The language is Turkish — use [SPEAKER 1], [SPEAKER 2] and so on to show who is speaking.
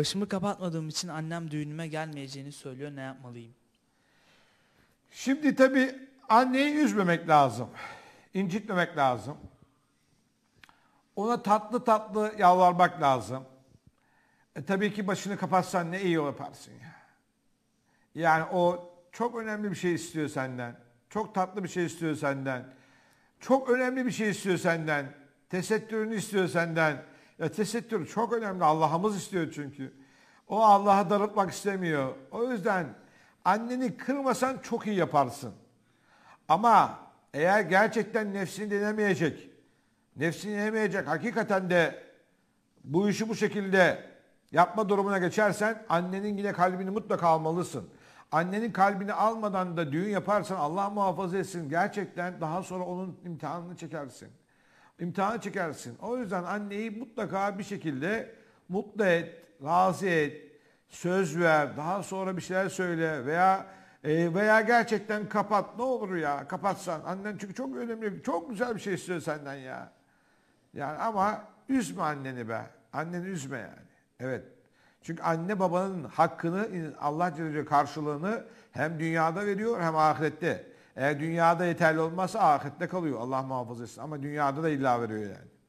[SPEAKER 1] Başımı kapatmadığım için annem düğünüme gelmeyeceğini söylüyor. Ne yapmalıyım? Şimdi tabii anneyi üzmemek lazım. İncitmemek lazım. Ona tatlı tatlı yalvarmak lazım. E, tabii ki başını kapatsan ne iyi yaparsın ya. Yani o çok önemli bir şey istiyor senden. Çok tatlı bir şey istiyor senden. Çok önemli bir şey istiyor senden. Tesettürünü istiyor senden ya tesettür çok önemli. Allah'ımız istiyor çünkü. O Allah'a darıtmak istemiyor. O yüzden anneni kırmasan çok iyi yaparsın. Ama eğer gerçekten nefsini denemeyecek, nefsini denemeyecek hakikaten de bu işi bu şekilde yapma durumuna geçersen annenin yine kalbini mutlaka almalısın. Annenin kalbini almadan da düğün yaparsan Allah muhafaza etsin. Gerçekten daha sonra onun imtihanını çekersin imtihana çekersin. O yüzden anneyi mutlaka bir şekilde mutlu et, razı et, söz ver, daha sonra bir şeyler söyle veya e, veya gerçekten kapat. Ne olur ya kapatsan. Annen çünkü çok önemli, çok güzel bir şey istiyor senden ya. Yani ama üzme anneni be. Anneni üzme yani. Evet. Çünkü anne babanın hakkını Allah Celle karşılığını hem dünyada veriyor hem ahirette. Eğer dünyada yeterli olmazsa ahirette kalıyor. Allah muhafaza etsin. Ama dünyada da illa veriyor yani.